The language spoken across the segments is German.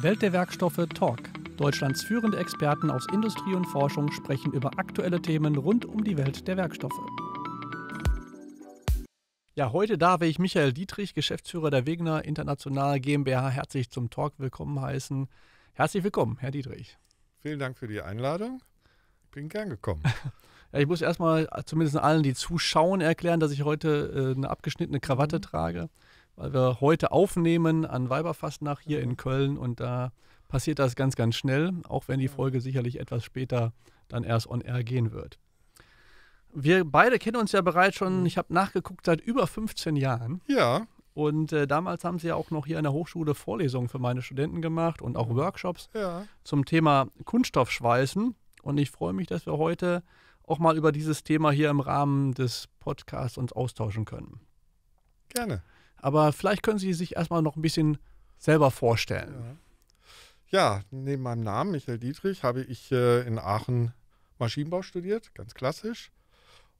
Welt der Werkstoffe Talk. Deutschlands führende Experten aus Industrie und Forschung sprechen über aktuelle Themen rund um die Welt der Werkstoffe. Ja, heute darf ich Michael Dietrich, Geschäftsführer der Wegener International GmbH, herzlich zum Talk willkommen heißen. Herzlich willkommen, Herr Dietrich. Vielen Dank für die Einladung. Ich bin gern gekommen. ja, ich muss erstmal zumindest allen, die zuschauen, erklären, dass ich heute äh, eine abgeschnittene Krawatte mhm. trage weil wir heute aufnehmen an Weiberfastnacht hier mhm. in Köln und da passiert das ganz, ganz schnell, auch wenn die Folge sicherlich etwas später dann erst on air gehen wird. Wir beide kennen uns ja bereits schon, mhm. ich habe nachgeguckt, seit über 15 Jahren. Ja. Und äh, damals haben sie ja auch noch hier an der Hochschule Vorlesungen für meine Studenten gemacht und auch mhm. Workshops ja. zum Thema Kunststoffschweißen. Und ich freue mich, dass wir heute auch mal über dieses Thema hier im Rahmen des Podcasts uns austauschen können. Gerne. Aber vielleicht können Sie sich erstmal noch ein bisschen selber vorstellen. Ja, neben meinem Namen, Michael Dietrich, habe ich äh, in Aachen Maschinenbau studiert, ganz klassisch.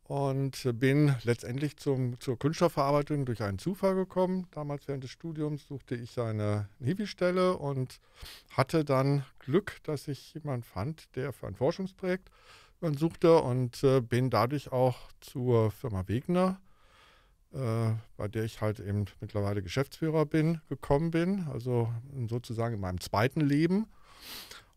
Und bin letztendlich zum, zur Kunststoffverarbeitung durch einen Zufall gekommen. Damals während des Studiums suchte ich eine Hiwi-Stelle und hatte dann Glück, dass ich jemanden fand, der für ein Forschungsprojekt man suchte und äh, bin dadurch auch zur Firma Wegner äh, bei der ich halt eben mittlerweile Geschäftsführer bin, gekommen bin, also sozusagen in meinem zweiten Leben.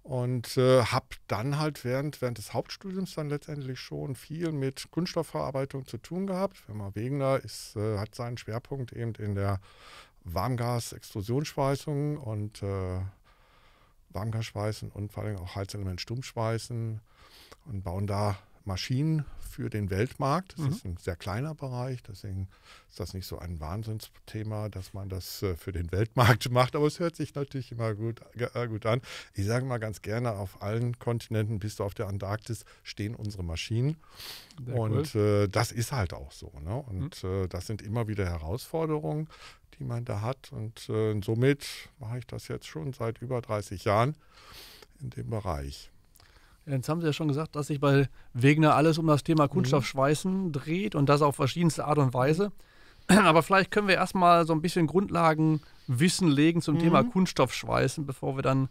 Und äh, habe dann halt während, während des Hauptstudiums dann letztendlich schon viel mit Kunststoffverarbeitung zu tun gehabt. Firma Wegener ist, äh, hat seinen Schwerpunkt eben in der Warmgas-Extrusionsschweißung und äh, Warmgasschweißen und vor allem auch Heizelement-Stummschweißen und bauen da Maschinen für den Weltmarkt. Das mhm. ist ein sehr kleiner Bereich, deswegen ist das nicht so ein Wahnsinnsthema, dass man das äh, für den Weltmarkt macht. Aber es hört sich natürlich immer gut, äh, gut an. Ich sage mal ganz gerne, auf allen Kontinenten bis auf der Antarktis stehen unsere Maschinen. Sehr und cool. äh, das ist halt auch so. Ne? Und mhm. äh, das sind immer wieder Herausforderungen, die man da hat. Und äh, somit mache ich das jetzt schon seit über 30 Jahren in dem Bereich. Jetzt haben Sie ja schon gesagt, dass sich bei Wegner alles um das Thema Kunststoffschweißen mhm. dreht und das auf verschiedenste Art und Weise. Mhm. Aber vielleicht können wir erstmal so ein bisschen Grundlagenwissen legen zum mhm. Thema Kunststoffschweißen, bevor wir dann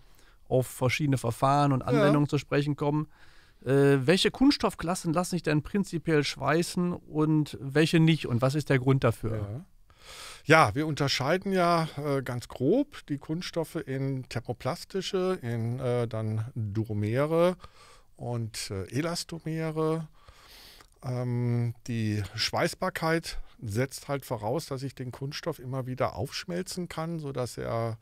auf verschiedene Verfahren und Anwendungen ja. zu sprechen kommen. Äh, welche Kunststoffklassen lassen sich denn prinzipiell schweißen und welche nicht? Und was ist der Grund dafür? Ja. Ja, wir unterscheiden ja äh, ganz grob die Kunststoffe in thermoplastische, in äh, dann Duromere und äh, Elastomere. Ähm, die Schweißbarkeit setzt halt voraus, dass ich den Kunststoff immer wieder aufschmelzen kann, sodass er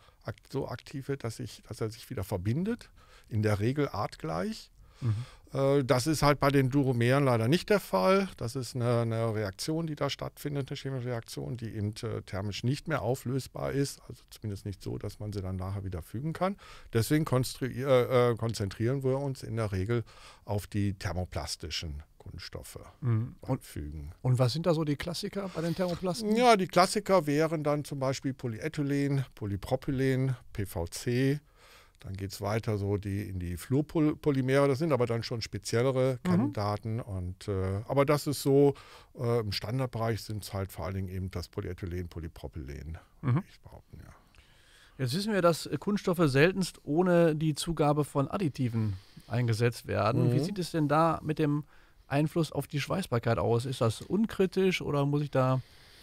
so aktiv wird, dass, ich, dass er sich wieder verbindet. In der Regel artgleich. Mhm. Äh, das ist halt bei den Duromeren leider nicht der Fall. Das ist eine, eine, Reaktion, die da stattfindet, eine chemische Reaktion, die eben äh, thermisch nicht mehr auflösbar ist. Also zumindest nicht so, dass man sie dann nachher wieder fügen kann. Deswegen äh, äh, konzentrieren wir uns in der Regel auf die thermoplastischen Kunststoffe mhm. und fügen. Und was sind da so die Klassiker bei den Thermoplasten? Ja, die Klassiker wären dann zum Beispiel Polyethylen, Polypropylen, PVC, dann geht es weiter so die, in die Fluorpolymere. Das sind aber dann schon speziellere mhm. Kandidaten. Und, äh, aber das ist so, äh, im Standardbereich sind es halt vor allen Dingen eben das Polyethylen, Polypropylen, mhm. ich behaupten, ja. Jetzt wissen wir, dass Kunststoffe seltenst ohne die Zugabe von Additiven eingesetzt werden. Mhm. Wie sieht es denn da mit dem Einfluss auf die Schweißbarkeit aus? Ist das unkritisch oder muss ich da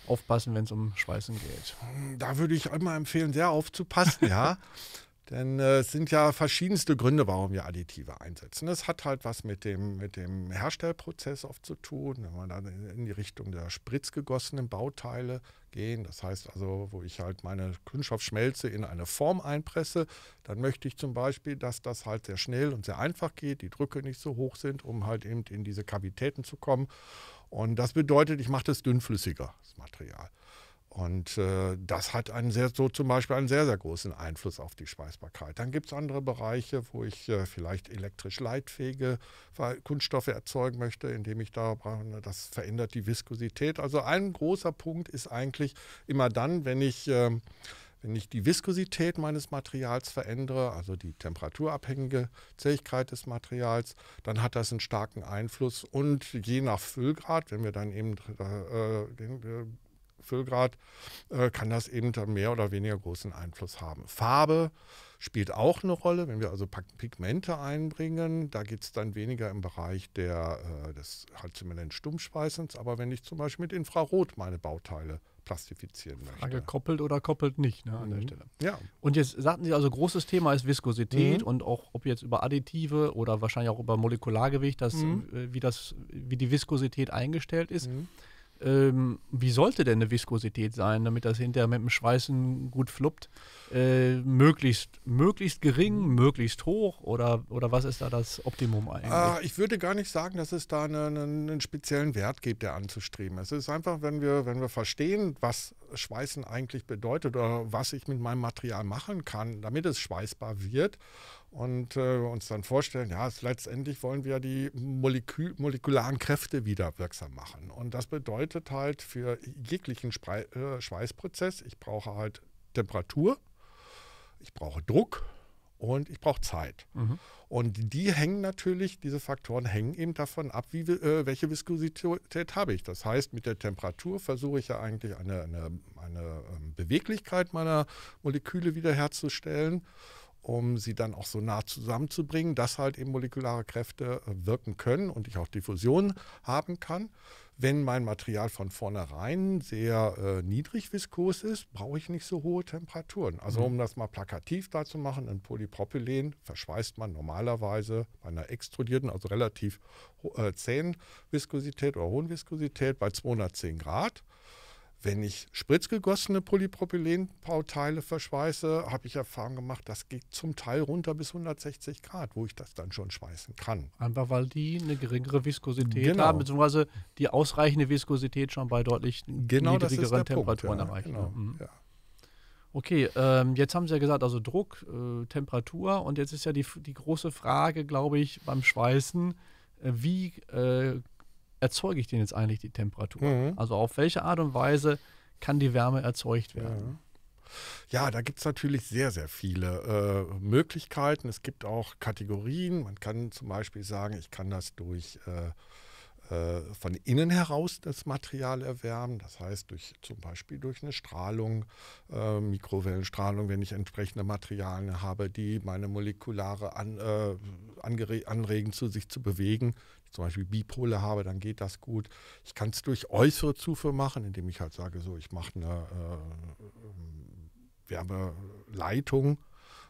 aufpassen, wenn es um Schweißen geht? Da würde ich immer empfehlen, sehr aufzupassen, ja. Denn äh, es sind ja verschiedenste Gründe, warum wir Additive einsetzen. Das hat halt was mit dem, mit dem Herstellprozess oft zu tun, wenn wir dann in die Richtung der spritzgegossenen Bauteile gehen. Das heißt also, wo ich halt meine Kunststoffschmelze in eine Form einpresse, dann möchte ich zum Beispiel, dass das halt sehr schnell und sehr einfach geht, die Drücke nicht so hoch sind, um halt eben in diese Kavitäten zu kommen. Und das bedeutet, ich mache das dünnflüssiger, das Material. Und äh, das hat einen sehr, so zum Beispiel einen sehr, sehr großen Einfluss auf die Schweißbarkeit. Dann gibt es andere Bereiche, wo ich äh, vielleicht elektrisch leitfähige Kunststoffe erzeugen möchte, indem ich da, das verändert die Viskosität. Also ein großer Punkt ist eigentlich immer dann, wenn ich, äh, wenn ich die Viskosität meines Materials verändere, also die temperaturabhängige Zähigkeit des Materials, dann hat das einen starken Einfluss. Und je nach Füllgrad, wenn wir dann eben äh, den äh, Füllgrad äh, kann das eben mehr oder weniger großen Einfluss haben. Farbe spielt auch eine Rolle, wenn wir also Pigmente einbringen. Da geht es dann weniger im Bereich der, äh, des Halssimulent-Stummschweißens, aber wenn ich zum Beispiel mit Infrarot meine Bauteile plastifizieren möchte. Frage koppelt oder koppelt nicht ne, an mhm. der Stelle. Ja. Und jetzt sagten Sie also, großes Thema ist Viskosität mhm. und auch, ob jetzt über Additive oder wahrscheinlich auch über Molekulargewicht, dass, mhm. Äh, wie, das, wie die Viskosität eingestellt ist. Mhm ähm, wie sollte denn eine Viskosität sein, damit das hinterher mit dem Schweißen gut fluppt? Äh, möglichst, möglichst gering, möglichst hoch oder, oder was ist da das Optimum eigentlich? Ah, ich würde gar nicht sagen, dass es da einen, einen, speziellen Wert gibt, der anzustreben ist. Es ist einfach, wenn wir, wenn wir verstehen, was Schweißen eigentlich bedeutet oder was ich mit meinem Material machen kann, damit es schweißbar wird und äh, uns dann vorstellen, ja, letztendlich wollen wir die Molekü molekularen Kräfte wieder wirksam machen. Und das bedeutet halt für jeglichen Spre äh, Schweißprozess, ich brauche halt Temperatur, ich brauche Druck und ich brauche Zeit. Mhm. Und die hängen natürlich, diese Faktoren hängen eben davon ab, wie, äh, welche Viskosität habe ich. Das heißt, mit der Temperatur versuche ich ja eigentlich eine, eine, eine ähm, Beweglichkeit meiner Moleküle wiederherzustellen um sie dann auch so nah zusammenzubringen, dass halt eben molekulare Kräfte äh, wirken können und ich auch Diffusion haben kann. Wenn mein Material von vornherein sehr äh, niedrig viskos ist, brauche ich nicht so hohe Temperaturen. Also mhm. um das mal plakativ da zu machen, ein Polypropylen verschweißt man normalerweise bei einer extrudierten, also relativ äh, zähen Viskosität oder hohen Viskosität bei 210 Grad. Wenn ich spritzgegossene Polypropylenbauteile verschweiße, habe ich Erfahrung gemacht, das geht zum Teil runter bis 160 Grad, wo ich das dann schon schweißen kann. Einfach weil die eine geringere Viskosität genau. haben, beziehungsweise die ausreichende Viskosität schon bei deutlich genau niedrigeren Temperaturen Punkt, ja, erreichen. Genau, mhm. ja. Okay, ähm, jetzt haben Sie ja gesagt, also Druck, äh, Temperatur und jetzt ist ja die, die große Frage, glaube ich, beim Schweißen, äh, wie äh, erzeuge ich denn jetzt eigentlich die Temperatur? Mhm. Also auf welche Art und Weise kann die Wärme erzeugt werden? Ja, ja da gibt es natürlich sehr, sehr viele äh, Möglichkeiten. Es gibt auch Kategorien. Man kann zum Beispiel sagen, ich kann das durch äh, äh, von innen heraus das Material erwärmen, das heißt durch, zum Beispiel durch eine Strahlung, äh, Mikrowellenstrahlung, wenn ich entsprechende Materialien habe, die meine molekulare an, äh, anregen zu sich zu bewegen, zum Beispiel Bipole habe, dann geht das gut. Ich kann es durch äußere Zufuhr machen, indem ich halt sage, so, ich mache eine äh, ähm, Wärmeleitung,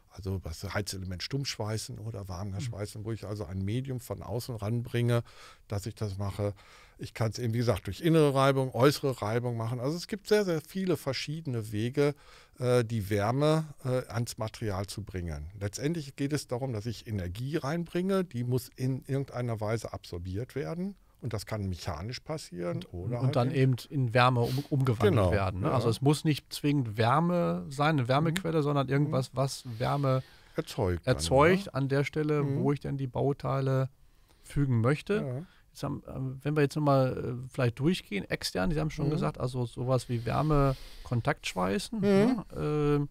also das Heizelement stummschweißen oder warmgeschweißen, mhm. wo ich also ein Medium von außen ranbringe, dass ich das mache. Ich kann es eben, wie gesagt, durch innere Reibung, äußere Reibung machen. Also es gibt sehr, sehr viele verschiedene Wege, äh, die Wärme äh, ans Material zu bringen. Letztendlich geht es darum, dass ich Energie reinbringe, die muss in irgendeiner Weise absorbiert werden. Und das kann mechanisch passieren. Und, oder und halt dann eben in Wärme um, umgewandelt genau, werden. Ne? Ja. Also es muss nicht zwingend Wärme sein, eine Wärmequelle, mhm. sondern irgendwas, mhm. was Wärme erzeugt, erzeugt dann, an der Stelle, mhm. wo ich dann die Bauteile fügen möchte. Ja. Äh, wenn wir jetzt nochmal äh, vielleicht durchgehen, extern, Sie haben schon mhm. gesagt, also sowas wie Wärme, Kontaktschweißen. Mhm. Ne? Ähm,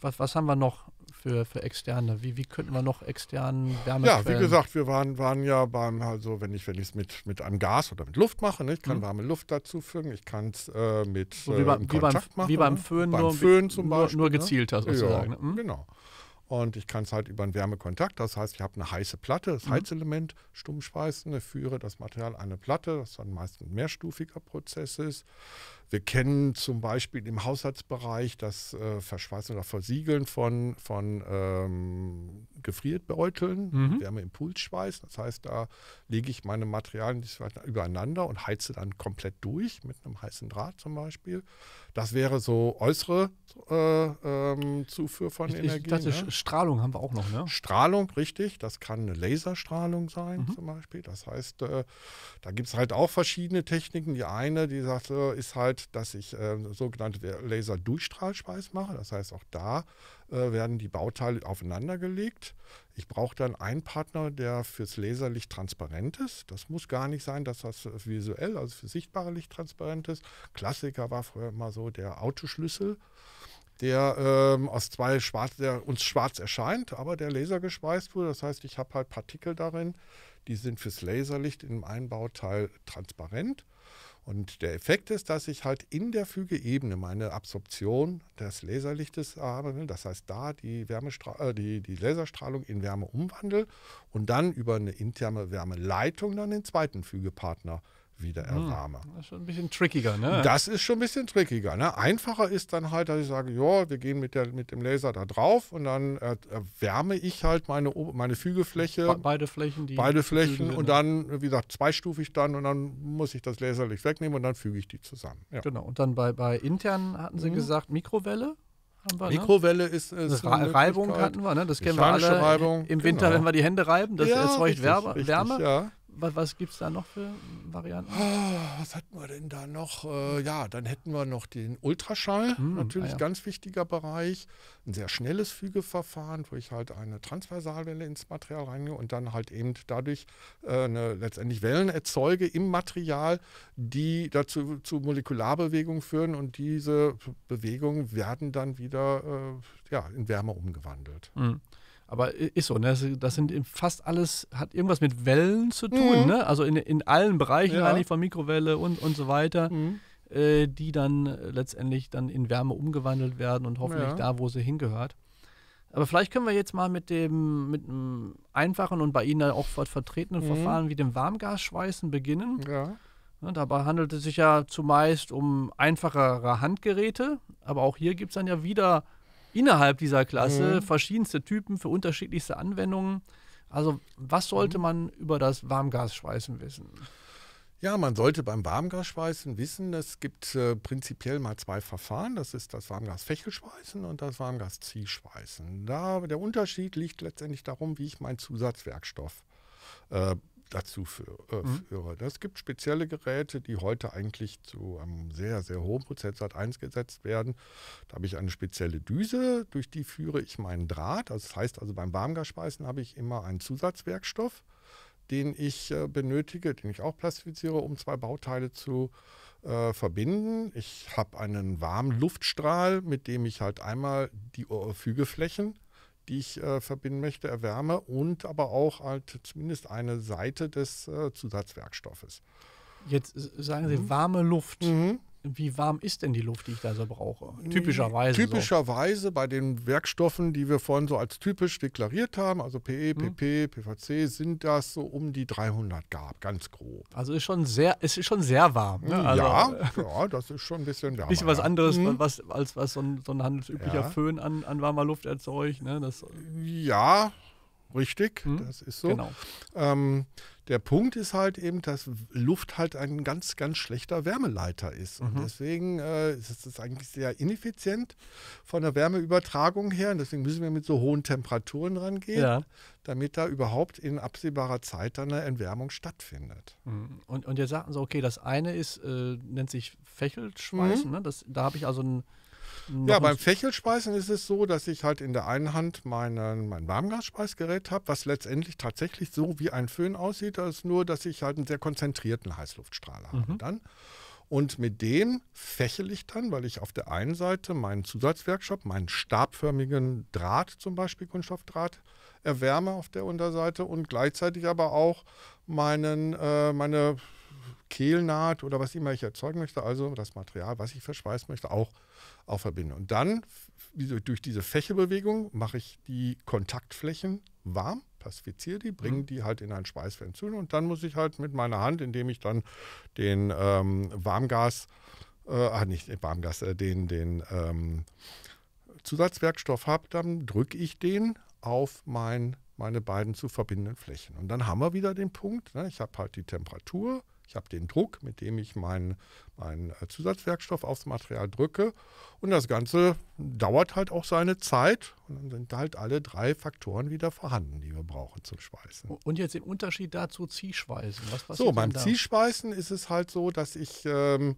was, was haben wir noch für, für externe? Wie, wie könnten wir noch externen Wärme Ja, wie gesagt, wir waren, waren ja beim, also wenn ich es mit, mit an Gas oder mit Luft mache, ne? ich kann mhm. warme Luft dazu fügen, ich kann es äh, mit so wie, bei, äh, wie, beim, machen, wie beim ne? Föhn, beim nur, Föhn zum Beispiel, nur, ne? nur gezielter sozusagen. Ja, ne? mhm. Genau. Und ich kann es halt über einen Wärmekontakt, das heißt, ich habe eine heiße Platte, das mhm. Heizelement, stummspeisende, führe das Material an eine Platte, das dann meist ein mehrstufiger Prozess ist. Wir kennen zum Beispiel im Haushaltsbereich das äh, Verschweißen oder Versiegeln von, von ähm, Gefrierbeuteln, mhm. Wärmeimpulsschweiß. Das heißt, da lege ich meine Materialien übereinander und heize dann komplett durch mit einem heißen Draht zum Beispiel. Das wäre so äußere äh, ähm, Zufuhr von ich, Energie. Ich dachte, ne? Strahlung haben wir auch noch, ne? Strahlung, richtig. Das kann eine Laserstrahlung sein mhm. zum Beispiel. Das heißt, äh, da gibt es halt auch verschiedene Techniken. Die eine, die sagt, äh, ist halt verwendet, dass ich äh, sogenannte Laserdurchstrahlspeis mache. Das heißt, auch da äh, werden die Bauteile aufeinandergelegt. Ich brauche dann einen Partner, der fürs Laserlicht transparent ist. Das muss gar nicht sein, dass das visuell, also für sichtbare Licht transparent ist. Klassiker war früher immer so der Autoschlüssel der ähm, aus zwei schwarz, der uns schwarz erscheint, aber der Laser gespeist wurde. Das heißt, ich habe halt Partikel darin, die sind fürs Laserlicht in einem Bauteil transparent und der Effekt ist, dass ich halt in der Fügeebene meine Absorption des Laserlichtes habe, ne? das heißt da die, Wärmestra äh, die, die Laserstrahlung in Wärme umwandle und dann über eine interne Wärmeleitung dann den zweiten Fügepartner wieder hm. erwärme. Das ist schon ein bisschen trickiger, ne? Das ist schon ein bisschen trickiger. Ne? Einfacher ist dann halt, dass ich sage, ja, wir gehen mit, der, mit dem Laser da drauf und dann erwärme ich halt meine, meine Fügefläche. beide Flächen, die. Beide Flächen Füge, und dann, wie gesagt, zweistufig dann und dann muss ich das Laserlicht wegnehmen und dann füge ich die zusammen. Ja. Genau. Und dann bei, bei intern hatten Sie mhm. gesagt, Mikrowelle? Wir, ne? Mikrowelle ne? ist, ist Reibung hatten wir, ne? Das kennen wir alle. Reibung, Im Winter, genau. wenn wir die Hände reiben, das ja, erzeugt richtig, Wärme. Richtig, ja was, was gibt es da noch für Varianten? Oh, was hatten wir denn da noch? Äh, ja, dann hätten wir noch den Ultraschall, hm, natürlich ah ja. ganz wichtiger Bereich. Ein sehr schnelles Fügeverfahren, wo ich halt eine Transversalwelle ins Material reingehe und dann halt eben dadurch äh, eine, letztendlich Wellen erzeuge im Material, die dazu zu Molekularbewegungen führen und diese Bewegungen werden dann wieder äh, ja, in Wärme umgewandelt. Hm. Aber äh, ist so, ne? das, sind fast alles, hat irgendwas mit Wellen zu tun, mhm. ne? Also in, in allen Bereichen ja. eigentlich von Mikrowelle und, und so weiter, mhm. äh, die dann äh, letztendlich dann in Wärme umgewandelt werden und hoffentlich ja. da, wo sie hingehört. Aber vielleicht können wir jetzt mal mit dem, mit einem einfachen und bei Ihnen auch vertretenen mhm. Verfahren wie dem Warmgasschweißen beginnen. Ja. Dabei handelt es sich ja zumeist um einfachere Handgeräte, aber auch hier gibt es dann ja wieder innerhalb dieser Klasse mhm. verschiedenste Typen für unterschiedlichste Anwendungen. Also, was sollte mhm. man über das Warmgasschweißen wissen? Ja, man sollte beim Warmgasschweißen wissen, es gibt äh, prinzipiell mal zwei Verfahren. Das ist das Warmgasfächelschweißen und das Warmgasziehschweißen. Da, der Unterschied liegt letztendlich darum, wie ich meinen Zusatzwerkstoff äh, dazu führe. Äh, mhm. Es gibt spezielle Geräte, die heute eigentlich zu einem sehr, sehr hohen Prozentsatz eingesetzt werden. Da habe ich eine spezielle Düse, durch die führe ich meinen Draht. das heißt also beim Warmgasspeisen habe ich immer einen Zusatzwerkstoff, den ich äh, benötige, den ich auch plastifiziere, um zwei Bauteile zu äh, verbinden. Ich habe einen warmen Luftstrahl, mit dem ich halt einmal die Fügeflächen die ich äh, verbinden möchte, erwärme und aber auch halt zumindest eine Seite des äh, Zusatzwerkstoffes. Jetzt sagen Sie mhm. warme Luft. Mhm wie warm ist denn die Luft, die ich da so brauche? Typischerweise. Typischerweise so. bei den Werkstoffen, die wir vorhin so als typisch deklariert haben, also PE, PP, hm. PVC, sind das so um die 300 Grad, ganz grob. Also ist schon sehr, es ist schon sehr warm. Ne? Hm, also, ja, äh, ja, das ist schon ein bisschen wärmer. Bisschen was anderes, hm. was, als was so ein, so ein handelsüblicher ja. Föhn an, an warmer Luft erzeugt. Ne? Das, äh, ja, richtig, hm. das ist so. Genau. Ähm, der Punkt ist halt eben, dass Luft halt ein ganz, ganz schlechter Wärmeleiter ist. Und mhm. deswegen äh, ist es eigentlich sehr ineffizient von der Wärmeübertragung her. Und deswegen müssen wir mit so hohen Temperaturen rangehen, ja. damit da überhaupt in absehbarer Zeit dann eine Entwärmung stattfindet. Mhm. Und, und jetzt sagten sie, okay, das eine ist, äh, nennt sich Fächelschweißen. Mhm. Ne? Das, da habe ich also ein ja, beim Fächelspeisen ist es so, dass ich halt in der einen Hand meinen, mein Warmgasspeisgerät habe, was letztendlich tatsächlich so wie ein Föhn aussieht, das ist nur, dass ich halt einen sehr konzentrierten Heißluftstrahler mhm. habe dann. Und mit dem fächel ich dann, weil ich auf der einen Seite meinen Zusatzwerkstoff, meinen stabförmigen Draht, zum Beispiel Kunststoffdraht, erwärme auf der Unterseite und gleichzeitig aber auch meinen, äh, meine Kehlnaht oder was immer ich erzeugen möchte, also das Material, was ich verschweißen möchte, auch auch verbinde. Und dann durch diese Fächebewegung mache ich die Kontaktflächen warm, passifiziere die, bringe mhm. die halt in ein Schweißventil und dann muss ich halt mit meiner Hand, indem ich dann den ähm, Warmgas, äh, ah, nicht Warmgas, äh, den, den ähm, Zusatzwerkstoff habe, dann drücke ich den auf mein, meine beiden zu verbindenden Flächen. Und dann haben wir wieder den Punkt, ne, ich habe halt die Temperatur, ich habe den Druck, mit dem ich meinen mein äh, Zusatzwerkstoff aufs Material drücke. Und das Ganze dauert halt auch seine Zeit. Und dann sind halt alle drei Faktoren wieder vorhanden, die wir brauchen zum Schweißen. Und jetzt im Unterschied dazu Ziehschweißen. Was so, beim da? Ziehschweißen ist es halt so, dass ich ähm,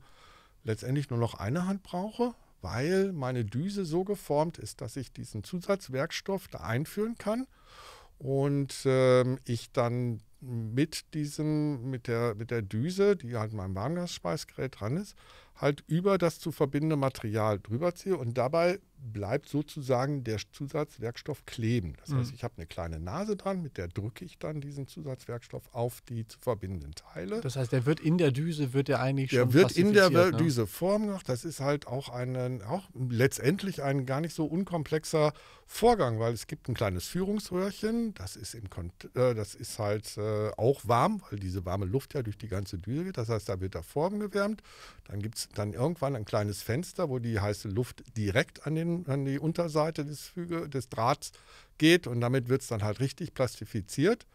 letztendlich nur noch eine Hand brauche weil meine Düse so geformt ist, dass ich diesen Zusatzwerkstoff da einführen kann und ähm, ich dann mit diesem, mit der, mit der Düse, die halt meinem Warmgasspeisgerät dran ist, halt über das zu verbindende Material drüber ziehe und dabei bleibt sozusagen der Zusatzwerkstoff kleben. Das heißt, mhm. ich habe eine kleine Nase dran, mit der drücke ich dann diesen Zusatzwerkstoff auf die zu verbindenden Teile. Das heißt, der wird in der Düse, wird der eigentlich der schon Der wird in der ne? Düse Form gemacht. Das ist halt auch, einen, auch letztendlich ein gar nicht so unkomplexer Vorgang, weil es gibt ein kleines Führungsröhrchen, das ist, im Kont äh, das ist halt äh, auch warm, weil diese warme Luft ja durch die ganze Düse geht. Das heißt, da wird der Form gewärmt. Dann gibt es dann irgendwann ein kleines Fenster, wo die heiße Luft direkt an den rein an die Unterseite des, Füge, des Drahts geht und damit wird es dann halt richtig plastifiziert.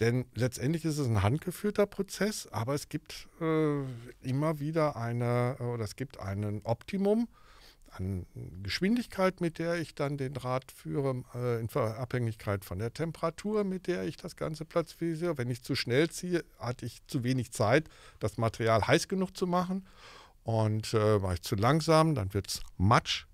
Denn letztendlich ist es ein handgeführter Prozess, aber es gibt äh, immer wieder eine, äh, oder es gibt einen Optimum an Geschwindigkeit, mit der ich dann den Draht führe, äh, in Abhängigkeit von der Temperatur, mit der ich das Ganze platziere. Wenn ich zu schnell ziehe, hatte ich zu wenig Zeit, das Material heiß genug zu machen. Und äh, war ich zu langsam, dann wird es matsch.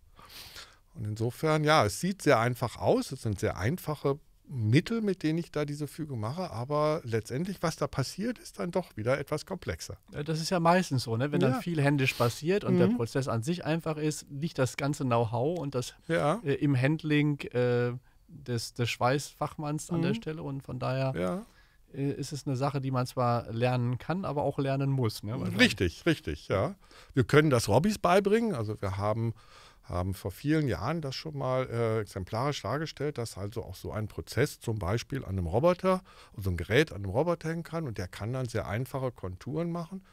Und insofern, ja, es sieht sehr einfach aus. Es sind sehr einfache Mittel, mit denen ich da diese Füge mache, aber letztendlich, was da passiert, ist dann doch wieder etwas komplexer. Das ist ja meistens so, ne? wenn ja. dann viel händisch passiert und mhm. der Prozess an sich einfach ist, liegt das ganze Know-how und das ja. äh, im Handling äh, des, des Schweißfachmanns mhm. an der mhm. Stelle und von daher ja. Äh, ist es eine Sache, die man zwar lernen kann, aber auch lernen muss. Ne? Mhm. Richtig, richtig, ja. Wir können das Hobbys beibringen, also wir haben haben vor vielen Jahren das schon mal äh, exemplarisch dargestellt, dass also auch so ein Prozess zum Beispiel an einem Roboter, so also ein Gerät an einem Roboter hängen kann und der kann dann sehr einfache Konturen machen.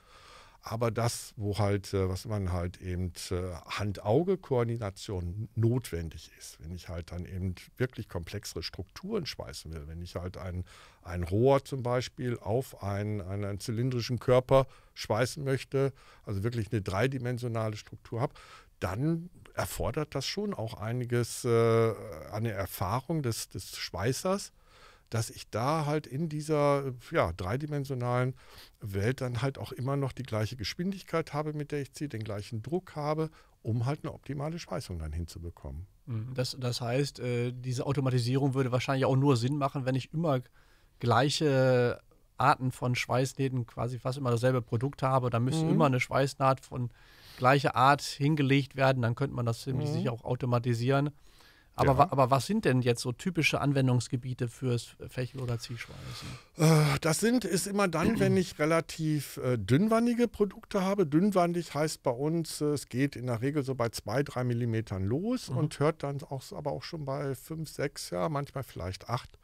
Aber das, wo halt, äh, was man halt eben äh, Hand-Auge-Koordination notwendig ist, wenn ich halt dann eben wirklich komplexere Strukturen schweißen will, wenn ich halt ein, ein Rohr zum Beispiel auf einen, einen zylindrischen Körper schweißen möchte, also wirklich eine dreidimensionale Struktur habe, dann erfordert das schon auch einiges äh, an der Erfahrung des, des Schweißers, dass ich da halt in dieser ja, dreidimensionalen Welt dann halt auch immer noch die gleiche Geschwindigkeit habe, mit der ich ziehe, den gleichen Druck habe, um halt eine optimale Schweißung dann hinzubekommen. Mhm. Das, das heißt, äh, diese Automatisierung würde wahrscheinlich auch nur Sinn machen, wenn ich immer gleiche Arten von Schweißnähten, quasi fast immer dasselbe Produkt habe. Dann müsste mhm. immer eine Schweißnaht von gleiche Art hingelegt werden, dann könnte man das ziemlich mhm. sicher auch automatisieren. Aber, ja. aber, was sind denn jetzt so typische Anwendungsgebiete fürs Fächel- oder Ziehschweißen? Äh, das sind, ist immer dann, wenn ich relativ äh, dünnwandige Produkte habe. Dünnwandig heißt bei uns, äh, es geht in der Regel so bei zwei, drei Millimetern los mhm. und hört dann auch, aber auch schon bei fünf, sechs, ja, manchmal vielleicht acht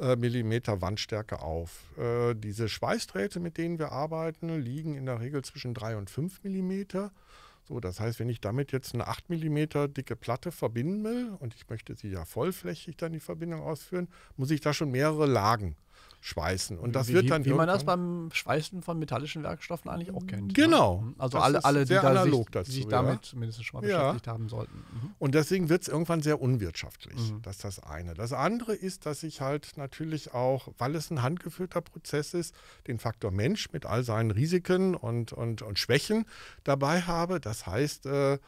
äh, Millimeter Wandstärke auf. Äh, diese Schweißdrähte, mit denen wir arbeiten, liegen in der Regel zwischen 3 und 5 Millimeter. So, das heißt, wenn ich damit jetzt eine 8 mm dicke Platte verbinden will und ich möchte sie ja vollflächig dann die Verbindung ausführen, muss ich da schon mehrere Lagen äh, schweißen. Und das wie, wird dann wie man das beim Schweißen von metallischen Werkstoffen eigentlich auch kennt. Ne? Genau. Ne? Also das alle, alle die da sich, dazu, sich, damit ja. mindestens schon mal beschäftigt ja. haben sollten. Mhm. Und deswegen wird es irgendwann sehr unwirtschaftlich. Mhm. Das ist das eine. Das andere ist, dass ich halt natürlich auch, weil es ein handgeführter Prozess ist, den Faktor Mensch mit all seinen Risiken und, und, und Schwächen dabei habe. Das heißt, äh,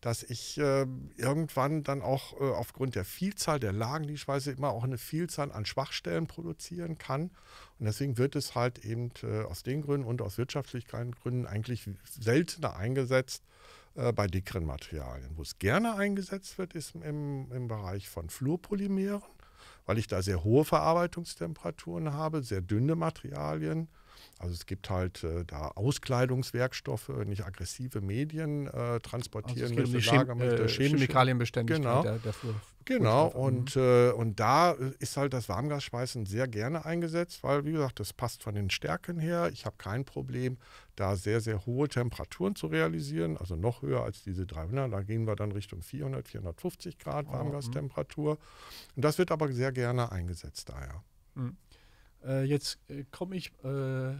dass ich äh, irgendwann dann auch äh, aufgrund der Vielzahl der Lagen, die ich weiß, immer auch eine Vielzahl an Schwachstellen produzieren kann. Und deswegen wird es halt eben äh, aus den Gründen und aus wirtschaftlichen Gründen eigentlich seltener eingesetzt äh, bei dickeren Materialien. Wo es gerne eingesetzt wird, ist im, im Bereich von Fluorpolymeren, weil ich da sehr hohe Verarbeitungstemperaturen habe, sehr dünne Materialien also es gibt halt äh, da Auskleidungswerkstoffe, nicht aggressive Medien äh, transportieren also müssen, Lagermittel, äh, chemische, Chemikalienbeständigkeit genau. der, der Fluor Genau, und, ne? äh, und da äh, ist halt das Warmgasschweißen sehr gerne eingesetzt, weil, wie gesagt, das passt von den Stärken her. Ich habe kein Problem, da sehr, sehr hohe Temperaturen zu realisieren, also noch höher als diese 300. Da gehen wir dann Richtung 400, 450 Grad ah, mhm. Warmgastemperatur. Und das wird aber sehr gerne eingesetzt daher. Mhm. Äh, jetzt äh, komme ich äh,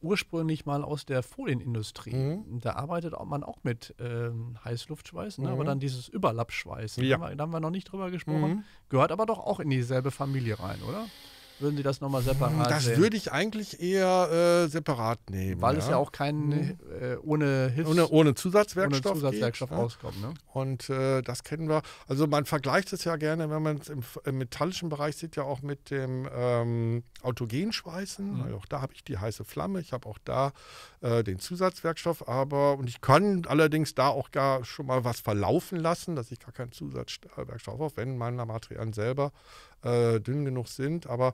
ursprünglich mal aus der Folienindustrie. Mhm. Da arbeitet man auch mit ähm, Heißluftschweißen, ne? mhm. aber dann dieses Überlappschweißen, ja. da, haben wir, da, haben wir, noch nicht drüber mhm. gesprochen. Mhm. Gehört aber doch auch in dieselbe Familie rein, oder? würden Sie das nochmal separat hm, Das sehen? würde ich eigentlich eher äh, separat nehmen. Weil ja. es ja auch kein hm. äh, ohne, Hilfs ohne ohne Zusatzwerkstoff, ohne Zusatzwerkstoff geht, ne? auskommt. Ne? Und äh, das kennen wir. Also man vergleicht es ja gerne, wenn man es im, im, metallischen Bereich sieht, ja auch mit dem ähm, Autogenschweißen. Mhm. auch da habe ich die heiße Flamme. Ich habe auch da äh, den Zusatzwerkstoff. Aber und ich kann allerdings da auch gar schon mal was verlaufen lassen, dass ich gar keinen Zusatzwerkstoff auf, wenn meine Materialien selber äh, dünn genug sind. Aber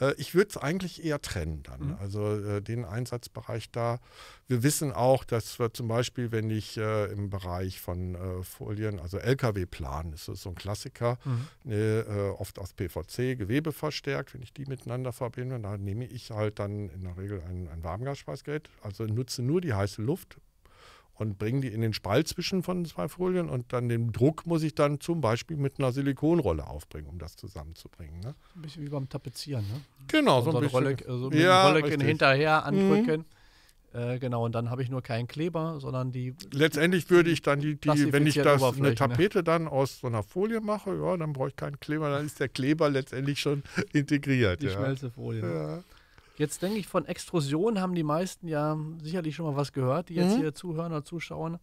äh, ich würde es eigentlich eher trennen dann. Mhm. Also äh, den Einsatzbereich da. Wir wissen auch, dass wir zum Beispiel, wenn ich äh, im Bereich von äh, Folien, also LKW-Plan, das ist so ein Klassiker, mhm. ne, äh, oft aus PVC, Gewebe verstärkt, wenn ich die miteinander verbinde, dann nehme ich halt dann in der Regel ein, ein Warmgasspeichergerät. Also nutze nur die heiße Luft und bringen die in den Spalt zwischen von zwei Folien und dann den Druck muss ich dann zum Beispiel mit einer Silikonrolle aufbringen, um das zusammenzubringen. Ne? Ein bisschen wie beim Tapezieren, ne? Genau, so, so ein bisschen. Rolle, äh, so mit ja, Rolleken hinterher mhm. andrücken. Mhm genau, und dann habe ich nur keinen Kleber, sondern die. Letztendlich würde ich dann die, die wenn ich das eine ne? Tapete ne? dann aus so einer Folie mache, ja, dann brauche ich keinen Kleber, dann ist der Kleber letztendlich schon integriert. Die ja. Schmelzefolie. Ne? Ja. Jetzt denke ich, von Extrusion haben die meisten ja sicherlich schon mal was gehört, die jetzt mhm. hier zuhören oder zuschauen.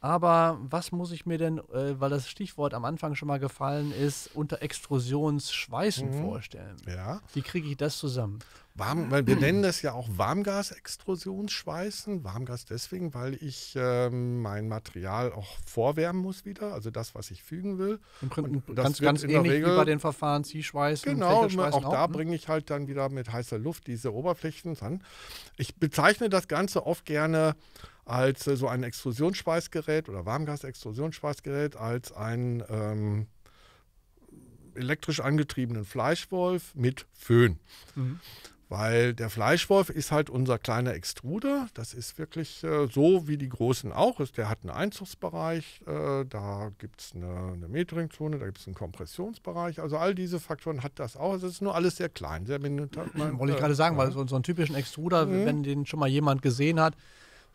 Aber was muss ich mir denn, äh, weil das Stichwort am Anfang schon mal gefallen ist, unter Extrusionsschweißen mhm. vorstellen? Ja. Wie kriege ich das zusammen? Warm, weil wir nennen das ja auch Warmgasextrusionsschweißen. Warmgas deswegen, weil ich äh, mein Material auch vorwärmen muss wieder, also das, was ich fügen will. Im Prinzip das ganz, ganz ähnlich Regel, wie bei den Verfahren Ziehschweißen. Genau, auch, auch, da ne? bringe ich halt dann wieder mit heißer Luft diese Oberflächen an. Ich bezeichne das Ganze oft gerne als äh, so ein Extrusionsschweißgerät oder Warmgasextrusionsschweißgerät als ein ähm, elektrisch angetriebenen Fleischwolf mit Föhn. Mhm. Weil der Fleischwolf ist halt unser kleiner Extruder. Das ist wirklich äh, so wie die großen auch. Der hat einen Einzugsbereich, äh, da gibt es eine, eine Meteringzone, da gibt es einen Kompressionsbereich. Also all diese Faktoren hat das auch. Es ist nur alles sehr klein. Sehr Wollte ich gerade sagen, weil so, so einen typischen Extruder, mhm. wenn den schon mal jemand gesehen hat,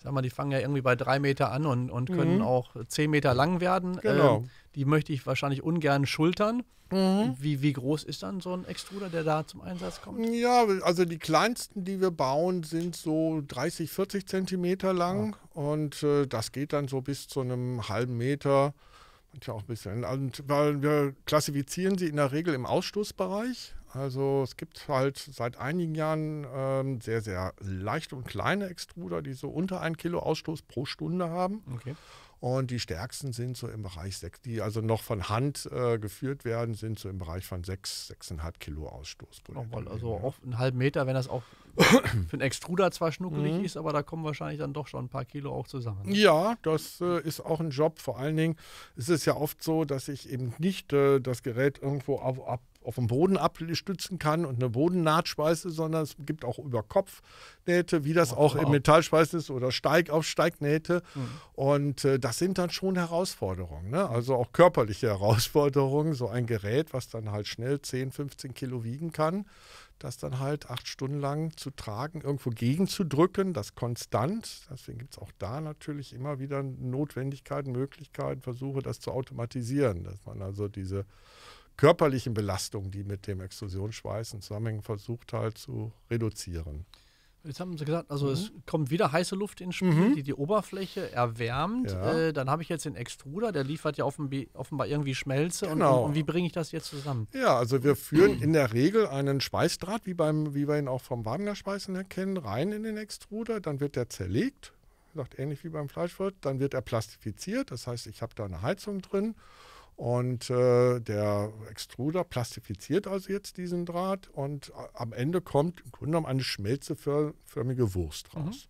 sag mal, die fangen ja irgendwie bei drei Meter an und, und können mhm. auch zehn Meter lang werden. Ähm, genau. Ähm, die möchte ich wahrscheinlich ungern schultern. Mhm. Wie, wie groß ist dann so ein Extruder, der da zum Einsatz kommt? Ja, also die kleinsten, die wir bauen, sind so 30, 40 Zentimeter lang. Ja. Und äh, das geht dann so bis zu einem halben Meter. Manchmal auch ein bisschen. Und weil wir klassifizieren sie in der Regel im Ausstoßbereich. Also es gibt halt seit einigen Jahren ähm, sehr, sehr leichte und kleine Extruder, die so unter 1 Kilo Ausstoß pro Stunde haben. Okay. Und die stärksten sind so im Bereich 6, die also noch von Hand äh, geführt werden, sind so im Bereich von 6, 6,5 Kilo Ausstoß. Pro Nochmal, also auch einen halben Meter, wenn das auch für einen Extruder zwar schnuckelig mhm. ist, aber da kommen wahrscheinlich dann doch schon ein paar Kilo auch zusammen. Ne? Ja, das äh, ist auch ein Job. Vor allen Dingen ist es ja oft so, dass ich eben nicht äh, das Gerät irgendwo ab, ab auf dem Boden abstützen kann und eine Bodennahtspeise, sondern es gibt auch über Kopfnähte, wie das oh, auch wow. im Metallschweiß ist oder Steig auf Steignähte. Mhm. Und äh, das sind dann schon Herausforderungen, ne? also auch körperliche Herausforderungen. So ein Gerät, was dann halt schnell 10, 15 Kilo wiegen kann, das dann halt acht Stunden lang zu tragen, irgendwo gegenzudrücken, das konstant. Deswegen gibt es auch da natürlich immer wieder Notwendigkeiten, Möglichkeiten, Versuche, das zu automatisieren, dass man also diese körperlichen Belastungen, die mit dem Extrusionsschweißen zusammenhängen, versucht halt zu reduzieren. Jetzt haben Sie gesagt, also mhm. es kommt wieder heiße Luft ins Spiel, mhm. die die Oberfläche erwärmt. Ja. Äh, dann habe ich jetzt den Extruder, der liefert ja offenbar irgendwie Schmelze. Genau. Und, und wie bringe ich das jetzt zusammen? Ja, also wir führen mhm. in der Regel einen Schweißdraht, wie, beim, wie wir ihn auch vom Wagner-Schweißen erkennen, rein in den Extruder. Dann wird der zerlegt, sagt ähnlich wie beim Fleischwirt. Dann wird er plastifiziert, das heißt, ich habe da eine Heizung drin. Und äh, der Extruder plastifiziert also jetzt diesen Draht und äh, am Ende kommt im Grunde genommen eine schmelzeförmige Wurst mhm. raus.